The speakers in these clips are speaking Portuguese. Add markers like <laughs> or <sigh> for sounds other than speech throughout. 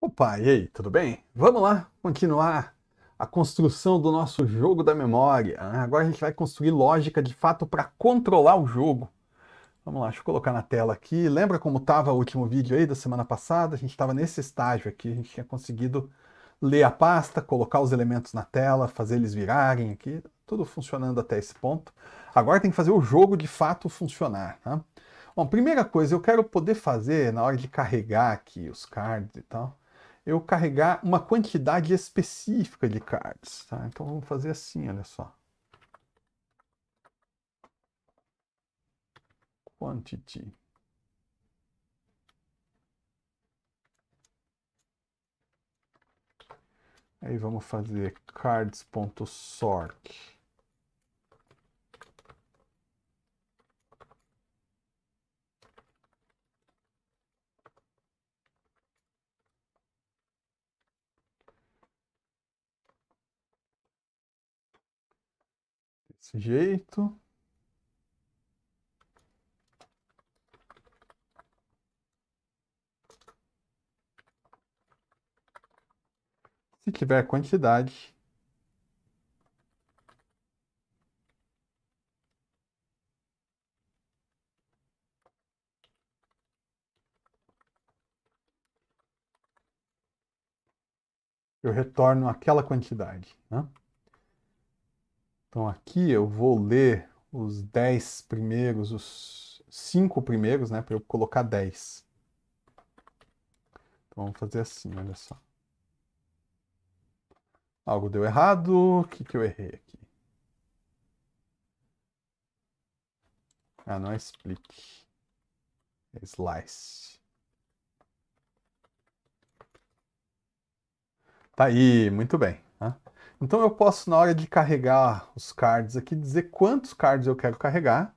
Opa, e aí, tudo bem? Vamos lá continuar a construção do nosso jogo da memória. Né? Agora a gente vai construir lógica de fato para controlar o jogo. Vamos lá, deixa eu colocar na tela aqui. Lembra como estava o último vídeo aí da semana passada? A gente estava nesse estágio aqui, a gente tinha conseguido ler a pasta, colocar os elementos na tela, fazer eles virarem aqui, tudo funcionando até esse ponto. Agora tem que fazer o jogo de fato funcionar. Tá? Bom, primeira coisa, eu quero poder fazer na hora de carregar aqui os cards e tal eu carregar uma quantidade específica de cards. Tá? Então vamos fazer assim, olha só. Quantity. Aí vamos fazer cards.sort. Desse jeito. Se tiver quantidade, eu retorno aquela quantidade. Né? Então aqui eu vou ler os 10 primeiros, os 5 primeiros, né, para eu colocar 10. Então vamos fazer assim, olha só. Algo deu errado, o que, que eu errei aqui? Ah, não é split. É slice. Tá aí, muito bem. Então eu posso, na hora de carregar os cards aqui, dizer quantos cards eu quero carregar.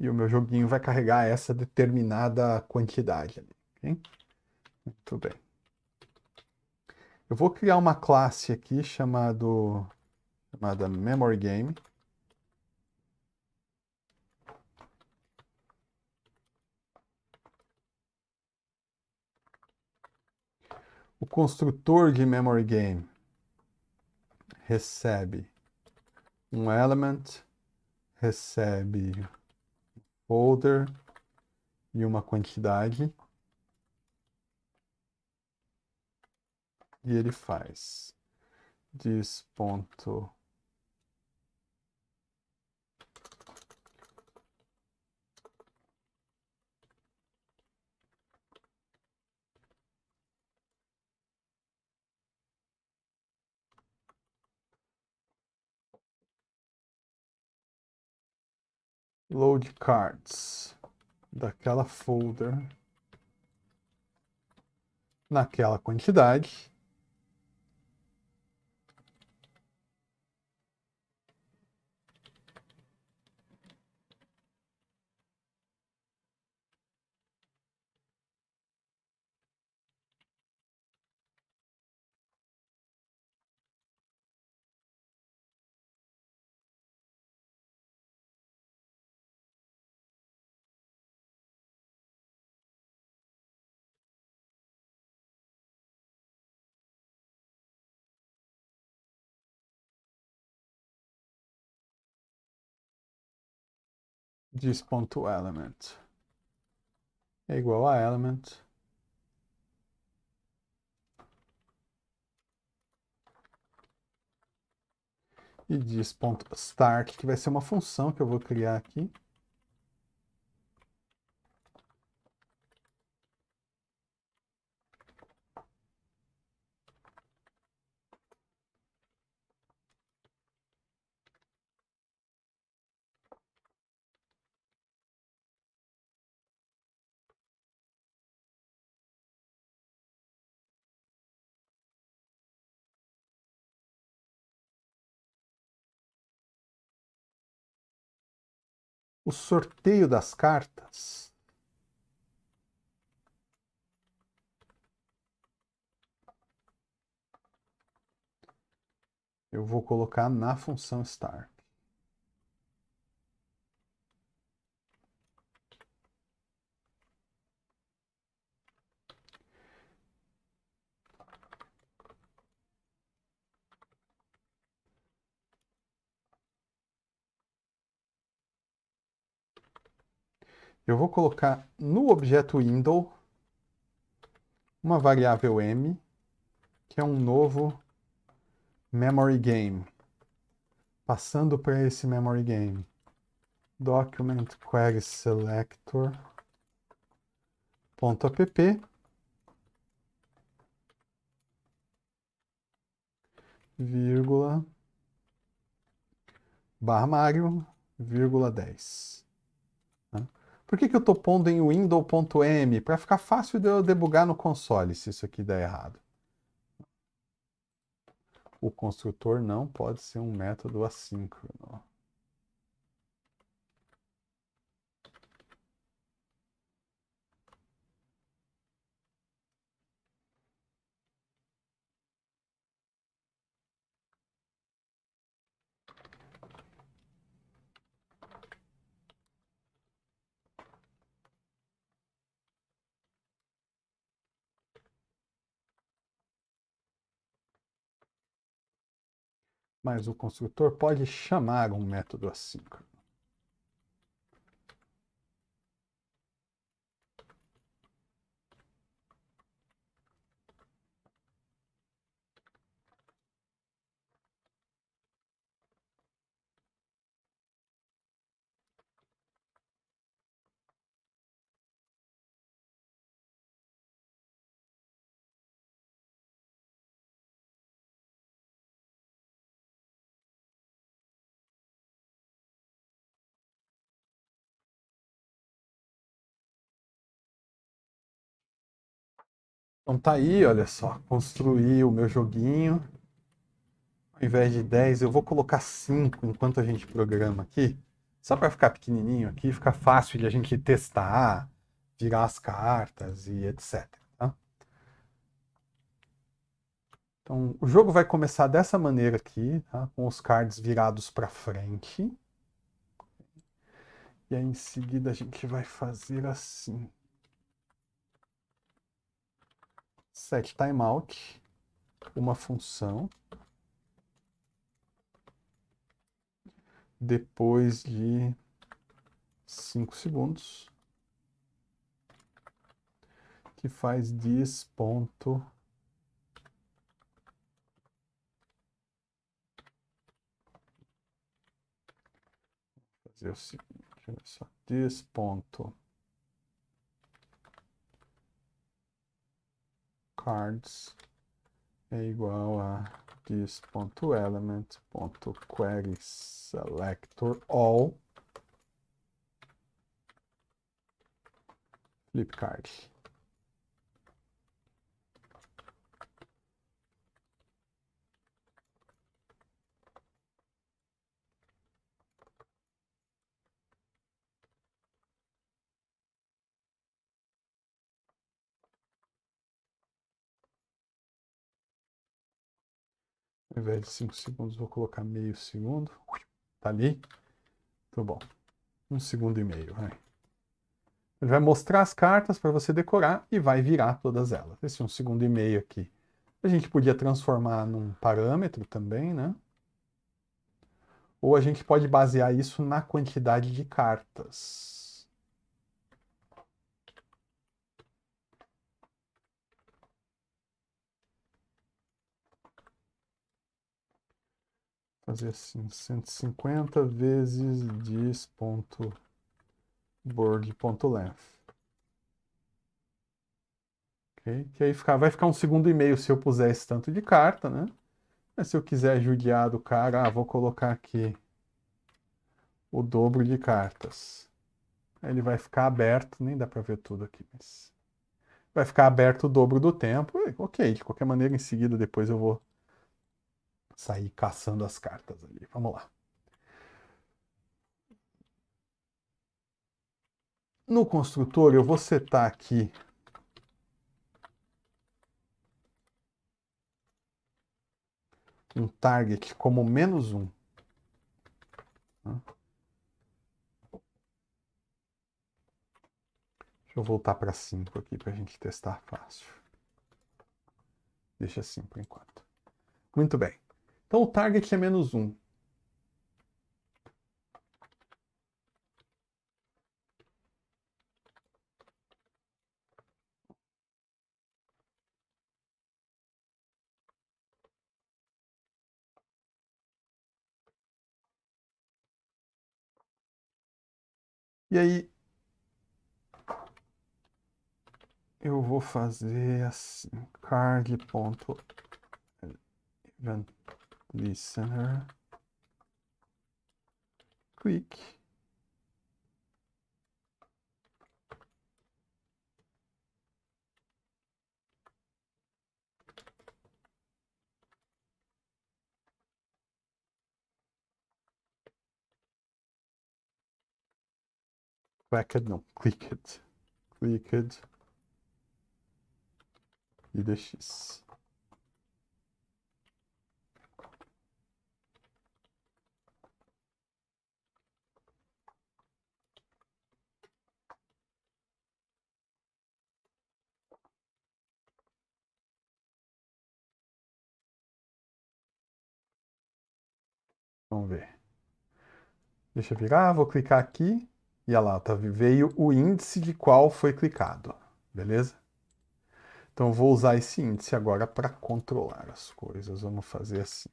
E o meu joguinho vai carregar essa determinada quantidade. Okay? Muito bem. Eu vou criar uma classe aqui chamado, chamada Memory Game. O construtor de Memory Game recebe um element, recebe um folder e uma quantidade. E ele faz diz ponto load cards daquela folder naquela quantidade diz ponto element é igual a element e diz ponto start que vai ser uma função que eu vou criar aqui o sorteio das cartas. Eu vou colocar na função star. eu vou colocar no objeto window uma variável m, que é um novo memory game. Passando para esse memory game, document query selector ponto app vírgula barra Mario, vírgula 10. Por que, que eu estou pondo em window.m? Para ficar fácil de eu debugar no console se isso aqui der errado. O construtor não pode ser um método assíncrono. mas o construtor pode chamar um método assíncrono. Então tá aí, olha só, construir o meu joguinho. Ao invés de 10, eu vou colocar 5 enquanto a gente programa aqui, só para ficar pequenininho aqui, ficar fácil de a gente testar, virar as cartas e etc. Tá? Então, o jogo vai começar dessa maneira aqui, tá? com os cards virados para frente. E aí em seguida a gente vai fazer assim. set timeout, uma função. Depois de 5 segundos, que faz diz ponto fazer o seguinte, olha só, diz ponto cards é igual a this.element.query selector all flip Ao invés de 5 segundos, vou colocar meio segundo. Tá ali. tudo então, bom. Um segundo e meio, Ele vai mostrar as cartas para você decorar e vai virar todas elas. Esse um segundo e meio aqui. A gente podia transformar num parâmetro também, né? Ou a gente pode basear isso na quantidade de cartas. fazer assim, 150 vezes diz.board.length. ok Que aí fica, vai ficar um segundo e meio se eu puser esse tanto de carta, né? Mas se eu quiser judiar do cara, ah, vou colocar aqui o dobro de cartas. Ele vai ficar aberto, nem dá para ver tudo aqui, mas vai ficar aberto o dobro do tempo. Ok, de qualquer maneira, em seguida depois eu vou sair caçando as cartas ali. Vamos lá. No construtor, eu vou setar aqui um target como menos um. Tá? Deixa eu voltar para 5 aqui para a gente testar fácil. Deixa assim por enquanto. Muito bem. Então o target é menos 1. E aí, eu vou fazer assim, card.event The center. Click. Click it. no, clicked, clicked, delicious. Vamos ver. Deixa eu virar, vou clicar aqui. E olha lá, tá, veio o índice de qual foi clicado. Beleza? Então, vou usar esse índice agora para controlar as coisas. Vamos fazer assim.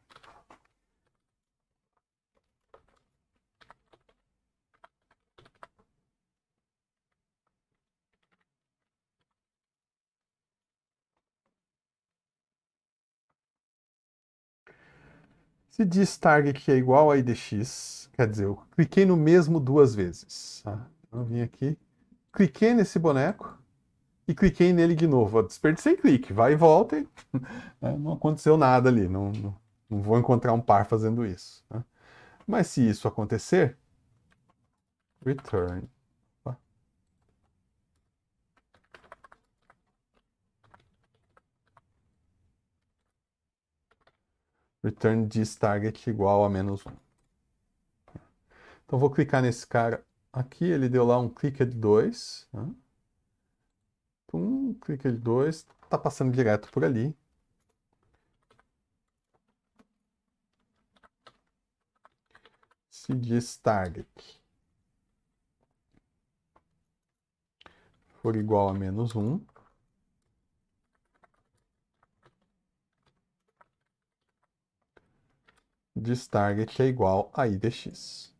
Se diz target que é igual a idx, quer dizer, eu cliquei no mesmo duas vezes. Tá? Então, eu vim aqui, cliquei nesse boneco e cliquei nele de novo. Eu desperdicei clique, vai e volta e <laughs> né, não aconteceu nada ali. Não, não, não, vou encontrar um par fazendo isso. Tá? Mas se isso acontecer, return return this target igual a menos 1. Então vou clicar nesse cara aqui, ele deu lá um de 2. Um Um de 2, está passando direto por ali. Se diz target for igual a menos 1, diz target é igual a idx.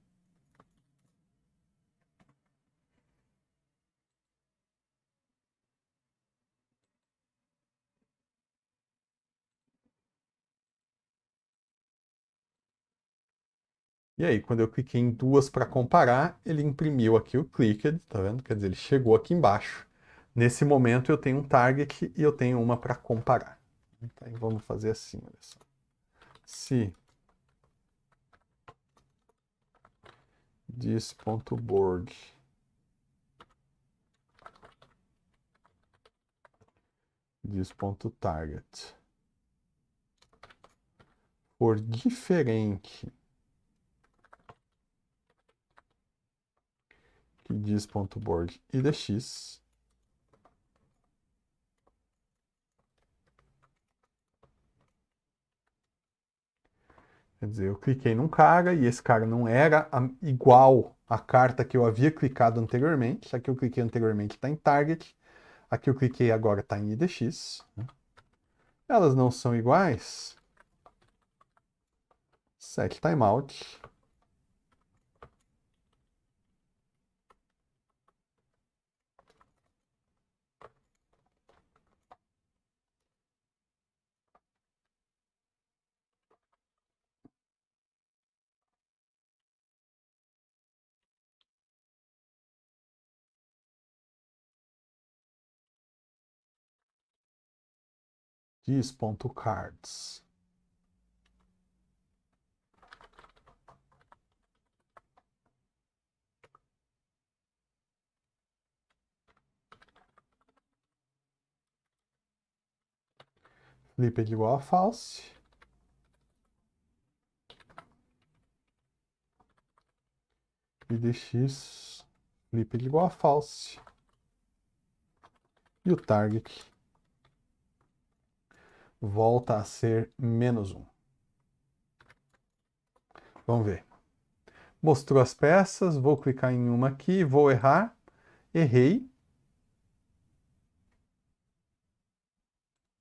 E aí, quando eu cliquei em duas para comparar, ele imprimiu aqui o clicked, tá vendo? Quer dizer, ele chegou aqui embaixo. Nesse momento eu tenho um target e eu tenho uma para comparar. Então, vamos fazer assim, olha só. Se dis.borg. dis.target. por diferente que diz.borg idx Quer dizer, eu cliquei num cara e esse cara não era a, igual à carta que eu havia clicado anteriormente. Aqui eu cliquei anteriormente está em target. Aqui eu cliquei agora está em IDX. Né? Elas não são iguais. Set timeout. Diz.cards. Flipped é igual a false. E dx flipped é igual a false. E o target volta a ser menos 1. Vamos ver. Mostrou as peças, vou clicar em uma aqui, vou errar. Errei.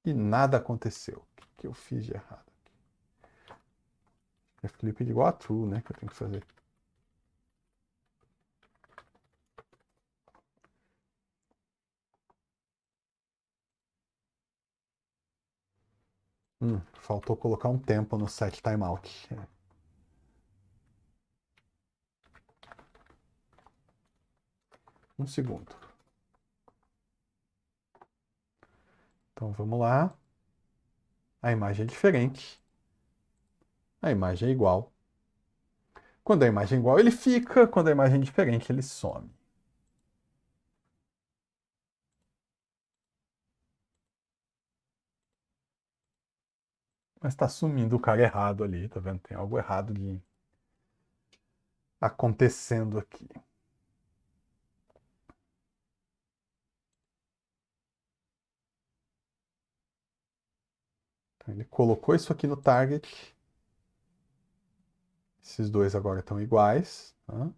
E nada aconteceu. O que eu fiz de errado? Aqui? É eu pedir igual a true, né? Que eu tenho que fazer. Hum, faltou colocar um tempo no set timeout. É. Um segundo. Então vamos lá. A imagem é diferente. A imagem é igual. Quando a imagem é igual, ele fica. Quando a imagem é diferente, ele some. Mas tá sumindo o cara errado ali, tá vendo? Tem algo errado de... acontecendo aqui. Então, ele colocou isso aqui no target. Esses dois agora estão iguais. Tá?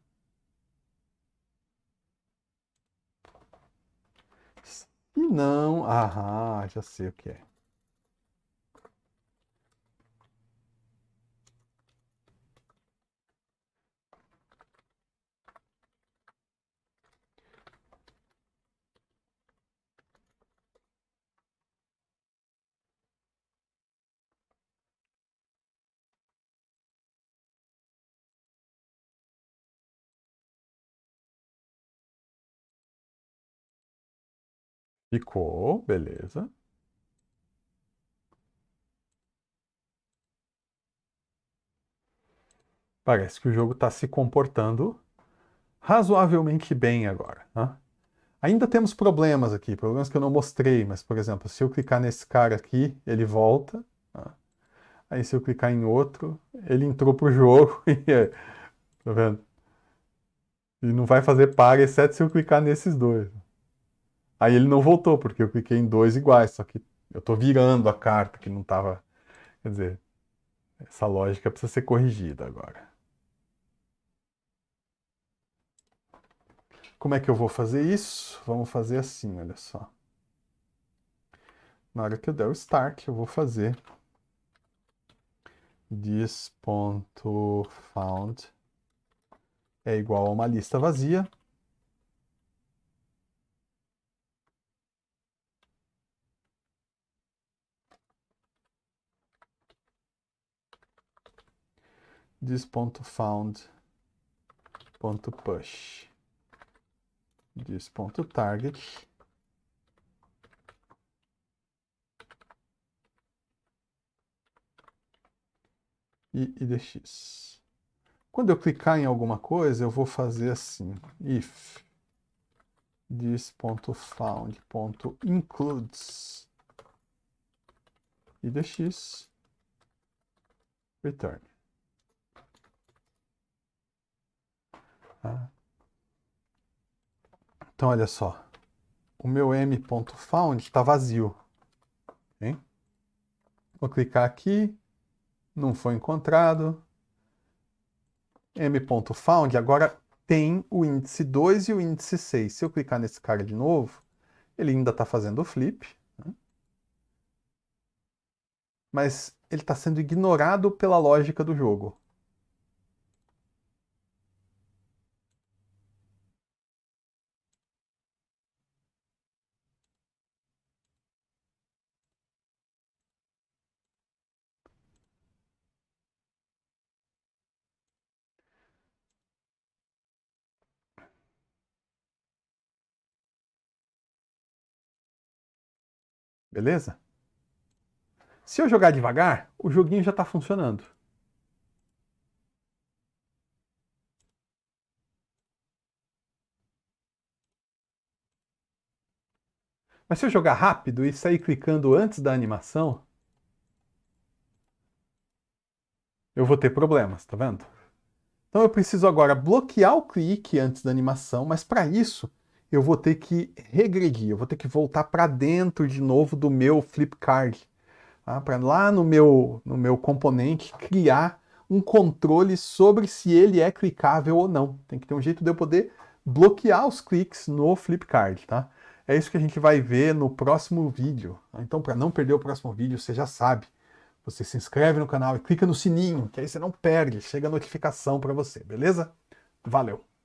E não. Aham, já sei o que é. Ficou, beleza. Parece que o jogo está se comportando razoavelmente bem agora. Né? Ainda temos problemas aqui, problemas que eu não mostrei, mas, por exemplo, se eu clicar nesse cara aqui, ele volta. Né? Aí se eu clicar em outro, ele entrou pro jogo <laughs> e é, tá vendo? E não vai fazer par, exceto se eu clicar nesses dois. Aí ele não voltou, porque eu cliquei em dois iguais, só que eu estou virando a carta que não estava. Quer dizer, essa lógica precisa ser corrigida agora. Como é que eu vou fazer isso? Vamos fazer assim, olha só. Na hora que eu der o start, eu vou fazer this.found é igual a uma lista vazia this.found.push this.target e idx. Quando eu clicar em alguma coisa, eu vou fazer assim, if this.found.includes idx return. Ah. Então, olha só. O meu m.found está vazio. Hein? Vou clicar aqui. Não foi encontrado. m.found agora tem o índice 2 e o índice 6. Se eu clicar nesse cara de novo, ele ainda está fazendo o flip. Né? Mas ele está sendo ignorado pela lógica do jogo. Beleza? Se eu jogar devagar, o joguinho já está funcionando. Mas se eu jogar rápido e sair clicando antes da animação, eu vou ter problemas, tá vendo? Então eu preciso agora bloquear o clique antes da animação, mas para isso eu vou ter que regredir, eu vou ter que voltar para dentro de novo do meu flip tá? para lá no meu, no meu componente criar um controle sobre se ele é clicável ou não. Tem que ter um jeito de eu poder bloquear os cliques no card, tá? É isso que a gente vai ver no próximo vídeo. Então, para não perder o próximo vídeo, você já sabe. Você se inscreve no canal e clica no sininho, que aí você não perde, chega a notificação para você, beleza? Valeu!